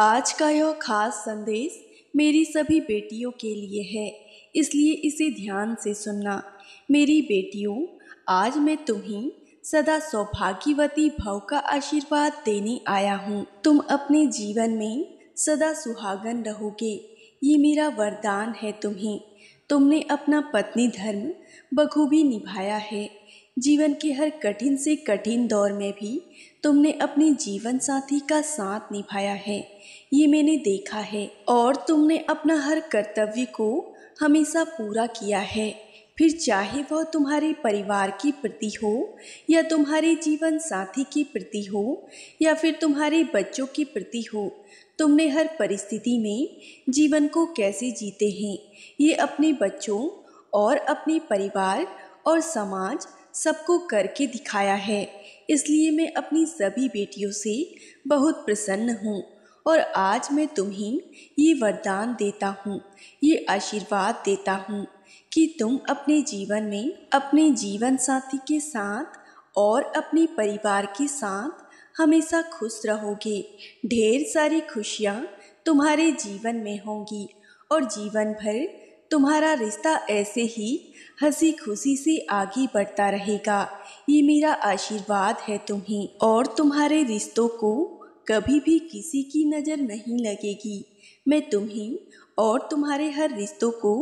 आज का यह खास संदेश मेरी सभी बेटियों के लिए है इसलिए इसे ध्यान से सुनना मेरी बेटियों आज मैं तुम्हें सदा सौभाग्यवती भाव का आशीर्वाद देने आया हूँ तुम अपने जीवन में सदा सुहागन रहोगे ये मेरा वरदान है तुम्हें तुमने अपना पत्नी धर्म बखूबी निभाया है जीवन के हर कठिन से कठिन दौर में भी तुमने अपने जीवन साथी का साथ निभाया है ये मैंने देखा है और तुमने अपना हर कर्तव्य को हमेशा पूरा किया है फिर चाहे वह तुम्हारे परिवार के प्रति हो या तुम्हारे जीवन साथी के प्रति हो या फिर तुम्हारे बच्चों के प्रति हो तुमने हर परिस्थिति में जीवन को कैसे जीते हैं ये अपने बच्चों और अपने परिवार और समाज सबको करके दिखाया है इसलिए मैं अपनी सभी बेटियों से बहुत प्रसन्न हूँ और आज मैं तुम्हें ये वरदान देता हूँ ये आशीर्वाद देता हूँ कि तुम अपने जीवन में अपने जीवन साथी के साथ और अपने परिवार के साथ हमेशा खुश रहोगे ढेर सारी खुशियाँ तुम्हारे जीवन में होंगी और जीवन भर तुम्हारा रिश्ता ऐसे ही हंसी खुशी से आगे बढ़ता रहेगा ये मेरा आशीर्वाद है तुम्हें और तुम्हारे रिश्तों को कभी भी किसी की नज़र नहीं लगेगी मैं तुम्हें और तुम्हारे हर रिश्तों को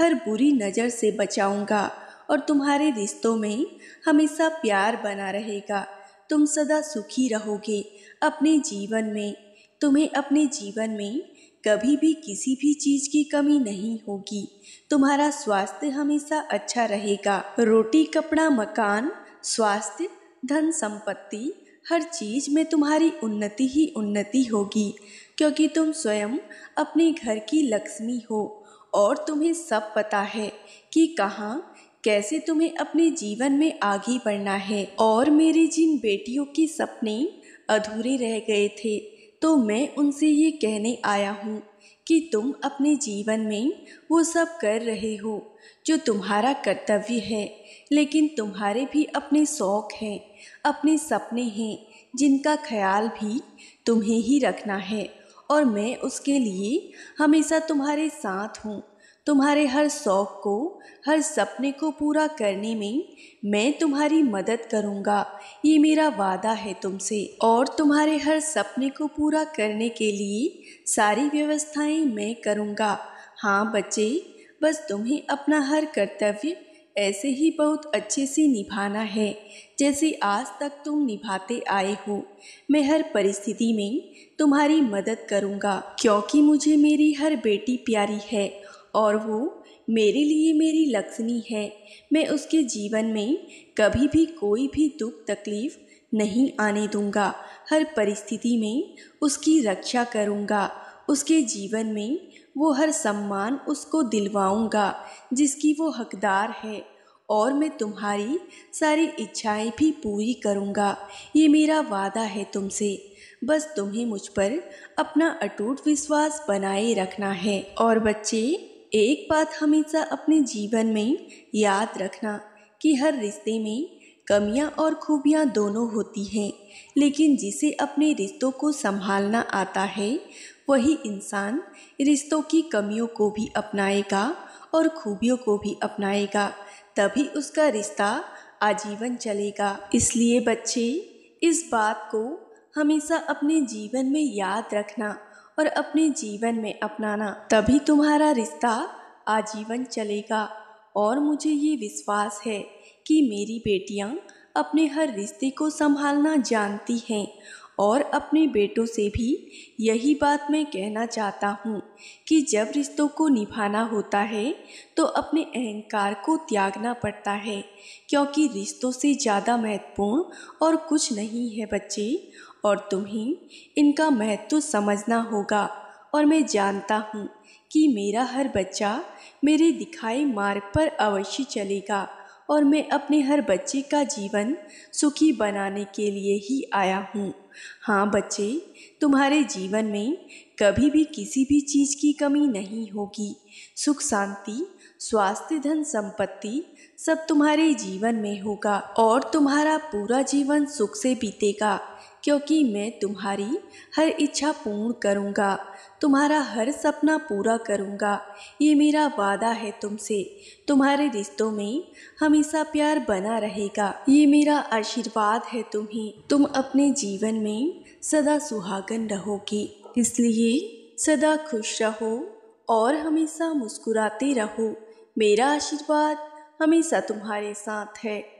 हर बुरी नज़र से बचाऊंगा और तुम्हारे रिश्तों में हमेशा प्यार बना रहेगा तुम सदा सुखी रहोगे अपने जीवन में तुम्हें अपने जीवन में कभी भी किसी भी चीज की कमी नहीं होगी तुम्हारा स्वास्थ्य हमेशा अच्छा रहेगा रोटी कपड़ा मकान स्वास्थ्य धन संपत्ति हर चीज में तुम्हारी उन्नति ही उन्नति होगी क्योंकि तुम स्वयं अपने घर की लक्ष्मी हो और तुम्हें सब पता है कि कहाँ कैसे तुम्हें अपने जीवन में आगे बढ़ना है और मेरी जिन बेटियों के सपने अधूरे रह गए थे तो मैं उनसे ये कहने आया हूँ कि तुम अपने जीवन में वो सब कर रहे हो जो तुम्हारा कर्तव्य है लेकिन तुम्हारे भी अपने शौक़ हैं अपने सपने हैं जिनका ख्याल भी तुम्हें ही रखना है और मैं उसके लिए हमेशा तुम्हारे साथ हूँ तुम्हारे हर शौक़ को हर सपने को पूरा करने में मैं तुम्हारी मदद करूँगा ये मेरा वादा है तुमसे और तुम्हारे हर सपने को पूरा करने के लिए सारी व्यवस्थाएं मैं करूँगा हाँ बच्चे बस तुम्हें अपना हर कर्तव्य ऐसे ही बहुत अच्छे से निभाना है जैसे आज तक तुम निभाते आए हो मैं हर परिस्थिति में तुम्हारी मदद करूँगा क्योंकि मुझे मेरी हर बेटी प्यारी है और वो मेरे लिए मेरी लक्ष्मी है मैं उसके जीवन में कभी भी कोई भी दुख तकलीफ़ नहीं आने दूंगा हर परिस्थिति में उसकी रक्षा करूंगा उसके जीवन में वो हर सम्मान उसको दिलवाऊंगा जिसकी वो हकदार है और मैं तुम्हारी सारी इच्छाएं भी पूरी करूंगा ये मेरा वादा है तुमसे बस तुम्हें मुझ पर अपना अटूट विश्वास बनाए रखना है और बच्चे एक बात हमेशा अपने जीवन में याद रखना कि हर रिश्ते में कमियां और खूबियां दोनों होती हैं लेकिन जिसे अपने रिश्तों को संभालना आता है वही इंसान रिश्तों की कमियों को भी अपनाएगा और खूबियों को भी अपनाएगा तभी उसका रिश्ता आजीवन चलेगा इसलिए बच्चे इस बात को हमेशा अपने जीवन में याद रखना और अपने जीवन में अपनाना तभी तुम्हारा रिश्ता आजीवन चलेगा और मुझे ये विश्वास है कि मेरी बेटियाँ अपने हर रिश्ते को संभालना जानती हैं और अपने बेटों से भी यही बात मैं कहना चाहता हूँ कि जब रिश्तों को निभाना होता है तो अपने अहंकार को त्यागना पड़ता है क्योंकि रिश्तों से ज़्यादा महत्वपूर्ण और कुछ नहीं है बच्चे और तुम्हें इनका महत्व समझना होगा और मैं जानता हूँ कि मेरा हर बच्चा मेरे दिखाए मार्ग पर अवश्य चलेगा और मैं अपने हर बच्चे का जीवन सुखी बनाने के लिए ही आया हूँ हाँ बच्चे तुम्हारे जीवन में कभी भी किसी भी चीज़ की कमी नहीं होगी सुख शांति स्वास्थ्य धन संपत्ति सब तुम्हारे जीवन में होगा और तुम्हारा पूरा जीवन सुख से बीतेगा क्योंकि मैं तुम्हारी हर इच्छा पूर्ण करूँगा तुम्हारा हर सपना पूरा करूँगा ये मेरा वादा है तुमसे तुम्हारे रिश्तों में हमेशा प्यार बना रहेगा ये मेरा आशीर्वाद है तुम्हें तुम अपने जीवन में सदा सुहागन रहोगी इसलिए सदा खुश रहो और हमेशा मुस्कुराते रहो मेरा आशीर्वाद हमेशा तुम्हारे साथ है